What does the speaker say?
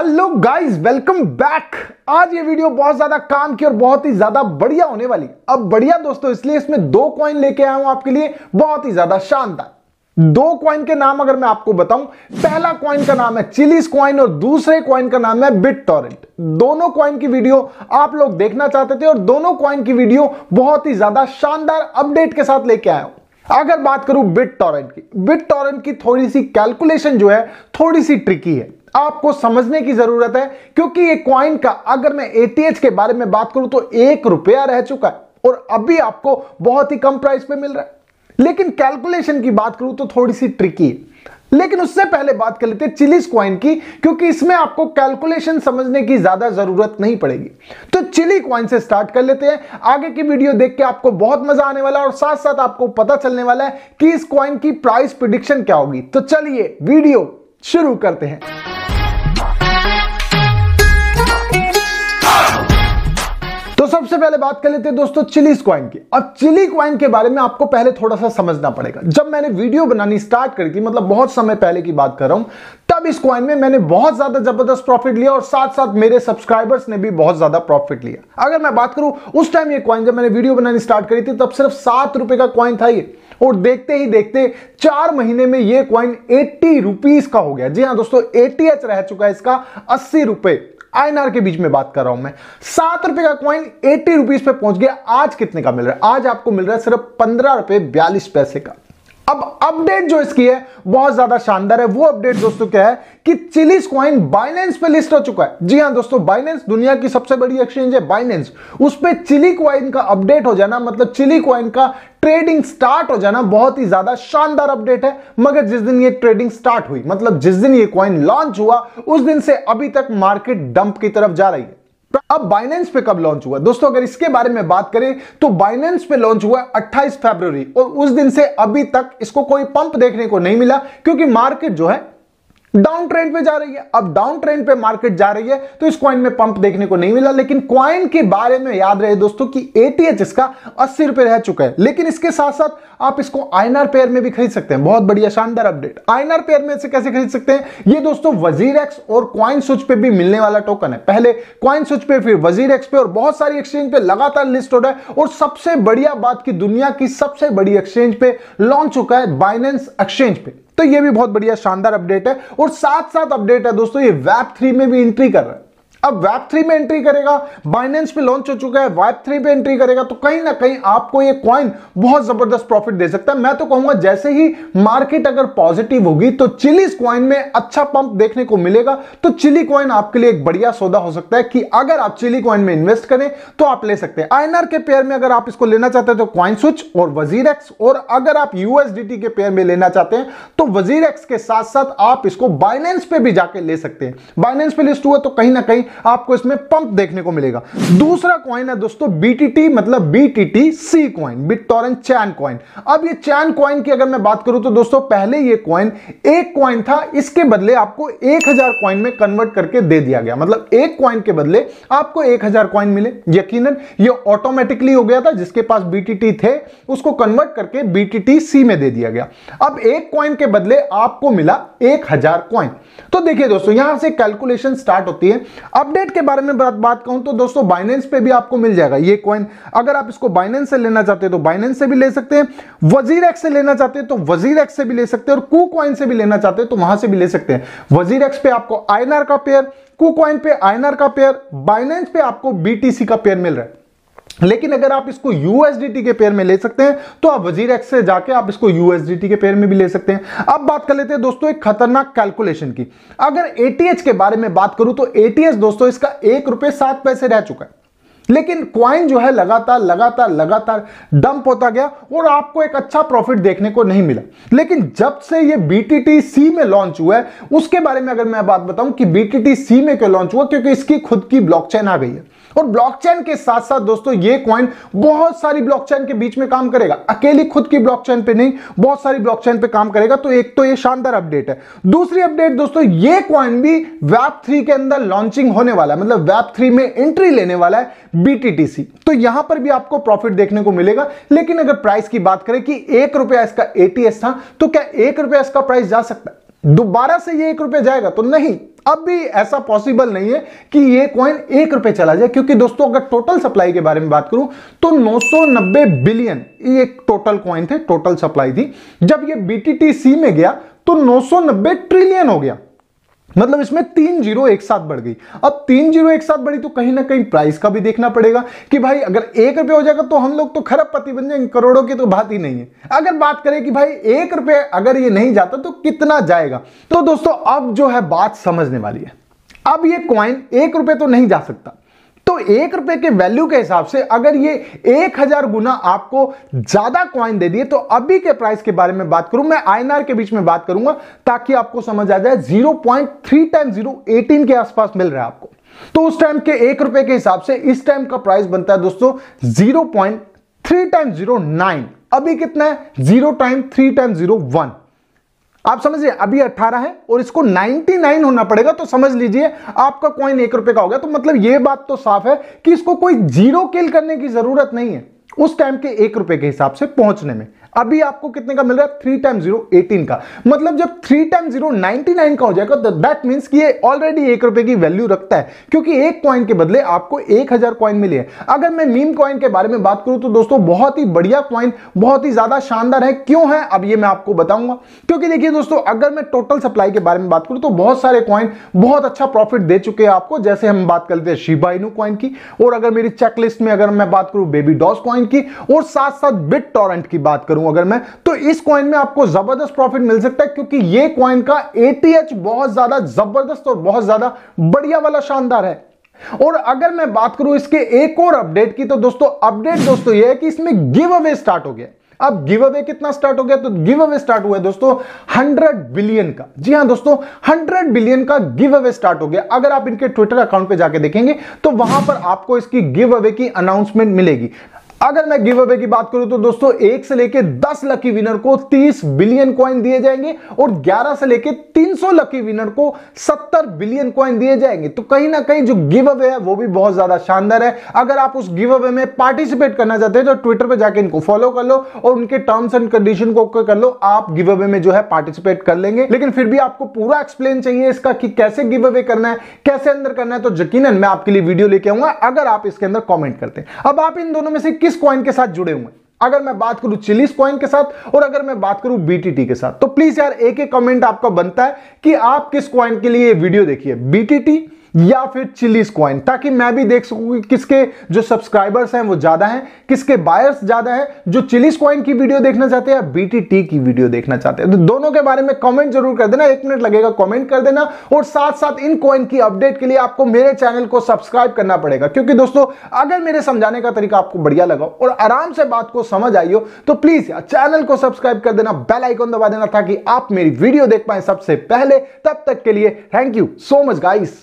hello guys welcome back आज ये video बहुत ज्यादा काम की और बहुत ही ज्यादा बढ़िया होने वाली अब बढ़िया दोस्तों इसलिए इसमें दो कॉइन लेके आया हूं आपके लिए बहुत ही ज्यादा शानदार दो कॉइन के नाम अगर मैं आपको बताऊं पहला कॉइन का नाम है चिलीज कॉइन और दूसरे कॉइन का नाम है बिट टॉरेंट दोनों कॉइन की वीडियो आप लोग देखना चाहते थे और दोनों कॉइन की वीडियो बहुत ही ज्यादा शानदार अपडेट के साथ लेके आया हूं अगर बात करूं बिट टॉरेंट की बिट टॉरेंट की थोड़ी सी कैलकुलेशन जो है थोड़ी सी ट्रिकी है आपको समझने की जरूरत है क्योंकि ये क्वाइन का अगर मैं एटीएच के बारे में बात करूं तो एक रुपया रह चुका है और अभी आपको बहुत ही कम प्राइस पे मिल रहा है लेकिन कैलकुलेशन की बात करूं तो थोड़ी सी ट्रिकी लेकिन उससे पहले बात कर लेते चिलिस क्वाइन की क्योंकि इसमें आपको कैलकुलेशन समझने की ज्यादा जरूरत नहीं पड़ेगी तो चिली क्वाइन से स्टार्ट कर लेते हैं आगे की वीडियो देख के आपको बहुत मजा आने वाला है और साथ साथ आपको पता चलने वाला है कि इस क्वाइन की प्राइस प्रिडिक्शन क्या होगी तो चलिए वीडियो शुरू करते हैं सबसे पहले बात कर लेते हैं दोस्तों चिली क्वाइन की अब चिली क्वाइन के बारे में आपको पहले थोड़ा सा समझना पड़ेगा जब मैंने वीडियो बनानी स्टार्ट करी थी मतलब बहुत समय पहले की बात कर रहा हूं तब इस क्वाइन में मैंने बहुत ज्यादा जबरदस्त प्रॉफिट लिया और साथ साथ मेरे सब्सक्राइबर्स ने भी बहुत ज्यादा प्रॉफिट लिया अगर मैं बात करूं उस टाइम ये क्वाइन जब मैंने वीडियो बनानी स्टार्ट करी थी तब सिर्फ सात रुपए का क्वाइन था ये और देखते ही देखते चार महीने में ये क्वाइन एट्टी रुपीज का हो गया जी हाँ दोस्तों एटीएच रह चुका है इसका अस्सी रुपए आईनआर के बीच में बात कर रहा हूं मैं सात रुपए का कॉइन एटी रुपीज पे पहुंच गया आज कितने का मिल रहा है आज आपको मिल रहा है सिर्फ पंद्रह रुपए बयालीस पैसे का अब अपडेट जो इसकी है बहुत ज्यादा शानदार है वो अपडेट दोस्तों क्या है कि चिलीस क्वाइन बाइनेंस पे लिस्ट हो चुका है जी हाँ दोस्तों बाइनेंस दुनिया की सबसे बड़ी एक्सचेंज है बाइनेंस उस पर चिली क्वाइन का अपडेट हो जाना मतलब चिली क्वाइन का ट्रेडिंग स्टार्ट हो जाना बहुत ही ज्यादा शानदार अपडेट है मगर जिस दिन ये ट्रेडिंग स्टार्ट हुई मतलब जिस दिन ये क्वाइन लॉन्च हुआ उस दिन से अभी तक मार्केट डंप की तरफ जा रही है तो अब बाइनेंस पे कब लॉन्च हुआ दोस्तों अगर इसके बारे में बात करें तो बाइनेंस पे लॉन्च हुआ 28 फरवरी और उस दिन से अभी तक इसको कोई पंप देखने को नहीं मिला क्योंकि मार्केट जो है डाउन ट्रेंड पे जा रही है अब डाउन ट्रेंड पे मार्केट जा रही है तो इस क्वाइन में पंप देखने को नहीं मिला लेकिन क्वाइन के बारे में याद रहे दोस्तों कि एटीएच इसका अस्सी रुपए रह चुका है लेकिन इसके साथ साथ आप इसको आईनआर पेयर में भी खरीद सकते हैं बहुत बढ़िया शानदार अपडेट आईनआर पेयर में इसे कैसे खरीद सकते हैं ये दोस्तों वजीर एक्स और क्वाइन स्विच पे भी मिलने वाला टोकन है पहले क्वाइन स्विच पे फिर वजीर एक्स पे और बहुत सारी एक्सचेंज पे लगातार लिस्ट हो रहा है और सबसे बढ़िया बात की दुनिया की सबसे बड़ी एक्सचेंज पे लॉन्च चुका है बाइनेंस एक्सचेंज पे तो ये भी बहुत बढ़िया शानदार अपडेट है और साथ साथ अपडेट है दोस्तों ये वेब थ्री में भी एंट्री कर रहा है अब वेब थ्री में एंट्री करेगा बाइनेंस पे लॉन्च हो चुका है वेब थ्री पे एंट्री करेगा तो कहीं ना कहीं आपको ये कॉइन बहुत जबरदस्त प्रॉफिट दे सकता है मैं तो कहूंगा जैसे ही मार्केट अगर पॉजिटिव होगी तो चिलीस क्वाइन में अच्छा पंप देखने को मिलेगा तो चिली क्वाइन आपके लिए एक बढ़िया सौदा हो सकता है कि अगर आप चिली क्वाइन में इन्वेस्ट करें तो आप ले सकते हैं आईएनआर के पेयर में अगर आप इसको लेना चाहते हैं तो क्वाइन स्विच और वजीर और अगर आप यूएसडीटी के पेयर में लेना चाहते हैं तो वजीर के साथ साथ आप इसको बाइनेंस पे भी जाके ले सकते हैं बाइनेंस पे लिस्ट हुआ तो कहीं ना कहीं आपको इसमें पंप देखने को मिलेगा दूसरा कॉइन है दोस्तों बीटीटी मतलब BTT C coin BitTorrent chain coin अब ये चैन कॉइन की अगर मैं बात करूं तो दोस्तों पहले ये कॉइन एक कॉइन था इसके बदले आपको एक हजार कॉइन में कन्वर्ट करके दे दिया गया मतलब एक कॉइन के बदले आपको एक हजार कॉइन मिले यकीन ये ऑटोमेटिकली हो गया था जिसके पास बीटीटी थे उसको कन्वर्ट करके बीटीटी सी में दे दिया गया अब एक कॉइन के बदले आपको मिला एक हजार कॉइन तो देखिए दोस्तों यहां से कैलकुलेशन स्टार्ट होती है अपडेट के बारे में बात बात कहूं तो दोस्तों बाइनेंस पे भी आपको मिल जाएगा ये कॉइन अगर आप इसको बाइनेंस से लेना चाहते हैं तो बाइनेंस से भी ले सकते हैं वजीर एक्स से लेना चाहते हैं तो वजीर एक्स से भी ले सकते हैं और कू कॉइन से भी लेना चाहते हैं तो वहां से भी ले सकते हैं वजीर एक्स पे आपको आईएनआर का पेयर कू कॉइन पे आईएनआर का पेयर बाइनेंस पे आपको बीटीसी का पेयर मिल रहा है लेकिन अगर आप इसको यूएसडीटी के पेयर में ले सकते हैं तो आप वजीर एक्स से जाके आप इसको यूएसडीटी के पेयर में भी ले सकते हैं अब बात कर लेते हैं दोस्तों एक खतरनाक कैलकुलेशन की अगर एटीएच के बारे में बात करूं तो एटीएच दोस्तों इसका एक रुपए सात पैसे रह चुका है लेकिन क्वाइन जो है लगातार लगातार लगातार डंप होता गया और आपको एक अच्छा प्रॉफिट देखने को नहीं मिला लेकिन जब से ये टी सी में लॉन्च हुआ है उसके बारे में अगर मैं बात बताऊं कि टी सी में क्यों लॉन्च हुआ क्योंकि इसकी खुद की ब्लॉकचेन आ गई है और ब्लॉकचेन के साथ साथ दोस्तों ये कॉइन बहुत सारी ब्लॉकचेन के बीच में काम करेगा अकेली खुद की ब्लॉकचेन पे नहीं बहुत सारी ब्लॉकचेन पे काम करेगा तो एक तो ये शानदार अपडेट है दूसरी अपडेट दोस्तों ये कॉइन भी वैप थ्री के अंदर लॉन्चिंग होने वाला है मतलब वैप थ्री में एंट्री लेने वाला है बीटीटीसी तो यहां पर भी आपको प्रॉफिट देखने को मिलेगा लेकिन अगर प्राइस की बात करें कि एक रुपया इसका एटीएस था तो क्या एक रुपया इसका प्राइस जा सकता है दोबारा से ये एक रुपया जाएगा तो नहीं अब भी ऐसा पॉसिबल नहीं है कि ये कॉइन एक रुपए चला जाए क्योंकि दोस्तों अगर टोटल सप्लाई के बारे में बात करूं तो 990 बिलियन ये टोटल कॉइन थे टोटल सप्लाई थी जब ये बीटीटीसी में गया तो 990 ट्रिलियन हो गया मतलब इसमें तीन जीरो एक साथ बढ़ गई अब तीन जीरो एक साथ बढ़ी तो कहीं ना कहीं प्राइस का भी देखना पड़ेगा कि भाई अगर एक रुपये हो जाएगा तो हम लोग तो खरब पति बन जाएंगे करोड़ों की तो बात ही नहीं है अगर बात करें कि भाई एक रुपये अगर ये नहीं जाता तो कितना जाएगा तो दोस्तों अब जो है बात समझने वाली है अब ये क्वाइन एक रुपये तो नहीं जा सकता तो एक रुपए के वैल्यू के हिसाब से अगर ये एक हजार गुना आपको ज्यादा क्वाइन दे दिए तो अभी के प्राइस के बारे में बात करूं मैं आईएनआर के बीच में बात करूंगा ताकि आपको समझ आ जाए zero point three time zero eighteen के आसपास मिल रहा है आपको तो उस टाइम के एक रुपए के हिसाब से इस टाइम का प्राइस बनता है दोस्तों zero point three time zero nine अभी कितना है zero time three time zero one आप समझिए अभी 18 है और इसको 99 होना पड़ेगा तो समझ लीजिए आपका कॉइन एक रुपए का हो गया तो मतलब यह बात तो साफ है कि इसको कोई जीरो किल करने की जरूरत नहीं है उस टाइम के एक रुपए के हिसाब से पहुंचने में अभी आपको कितने का मिल रहा है थ्री टाइम जीरो एटीन का मतलब जब three time zero ninety nine का हो जाएगा तो दैट मीन्स कि ये ऑलरेडी एक रुपए की वैल्यू रखता है क्योंकि एक कॉइन के बदले आपको एक हजार कॉइन मिले हैं अगर मैं मीम कॉइन के बारे में बात करूं तो दोस्तों बहुत ही बढ़िया कॉइन बहुत ही ज्यादा शानदार है क्यों है अब ये मैं आपको बताऊंगा क्योंकि देखिए दोस्तों अगर मैं टोटल सप्लाई के बारे में बात करूं तो बहुत सारे कॉइन बहुत अच्छा प्रॉफिट दे चुके हैं आपको जैसे हम बात कर लेते हैं शिबाइनू कॉइन की और अगर मेरी चेकलिस्ट में अगर मैं बात करूं बेबी डॉस कॉइन की और साथ साथ बिट टॉरेंट की बात करूं करूं अगर मैं तो इस कॉइन में आपको जबरदस्त प्रॉफिट मिल सकता है क्योंकि ये कॉइन का एटीएच बहुत ज्यादा जबरदस्त और बहुत ज्यादा बढ़िया वाला शानदार है और अगर मैं बात करूं इसके एक और अपडेट की तो दोस्तों अपडेट दोस्तों ये है कि इसमें गिव अवे स्टार्ट हो गया अब गिव अवे कितना स्टार्ट हो गया तो गिव अवे स्टार्ट हुआ है दोस्तों 100 बिलियन का जी हां दोस्तों 100 बिलियन का गिव अवे स्टार्ट हो गया अगर आप इनके ट्विटर अकाउंट पे जाके देखेंगे तो वहां पर आपको इसकी गिव अवे की अनाउंसमेंट मिलेगी अगर मैं गिव अवे की बात करूं तो दोस्तों एक से लेकर दस लकी विनर को तीस बिलियन कॉइन दिए जाएंगे और ग्यारह से लेकर तीन सौ लकी विनर को सत्तर बिलियन कॉइन दिए जाएंगे तो कहीं ना कहीं जो गिव अवे है वो भी बहुत ज्यादा शानदार है अगर आप उस गिव अवे में पार्टिसिपेट करना चाहते हैं तो ट्विटर पर जाकर इनको फॉलो कर लो और उनके टर्म्स एंड कंडीशन को कर लो आप गिव अवे में जो है पार्टिसिपेट कर लेंगे लेकिन फिर भी आपको पूरा एक्सप्लेन चाहिए इसका कि कैसे गिव अवे करना है कैसे अंदर करना है तो यकीन मैं आपके लिए वीडियो लेके आऊंगा अगर आप इसके अंदर कॉमेंट करते हैं अब आप इन दोनों में से किस किस कॉइन के साथ जुड़े हुए अगर मैं बात करूं चिलीस कॉइन के साथ और अगर मैं बात करूं बीटीटी के साथ तो प्लीज यार एक एक कमेंट आपका बनता है कि आप किस कॉइन के लिए वीडियो देखिए बीटीटी या फिर चिलीज क्वाइन ताकि मैं भी देख सकूं कि किसके जो सब्सक्राइबर्स हैं वो ज्यादा हैं किसके बायर्स ज्यादा हैं जो चिलीज क्वाइन की वीडियो देखना चाहते हैं या बीटीटी की वीडियो देखना चाहते हैं तो दोनों के बारे में कमेंट जरूर कर देना एक मिनट लगेगा कमेंट कर देना और साथ साथ इन क्वाइन की अपडेट के लिए आपको मेरे चैनल को सब्सक्राइब करना पड़ेगा क्योंकि दोस्तों अगर मेरे समझाने का तरीका आपको बढ़िया लगा और आराम से बात को समझ आई हो तो प्लीज चैनल को सब्सक्राइब कर देना बेल आइकॉन दबा देना ताकि आप मेरी वीडियो देख पाए सबसे पहले तब तक के लिए thank you so much guys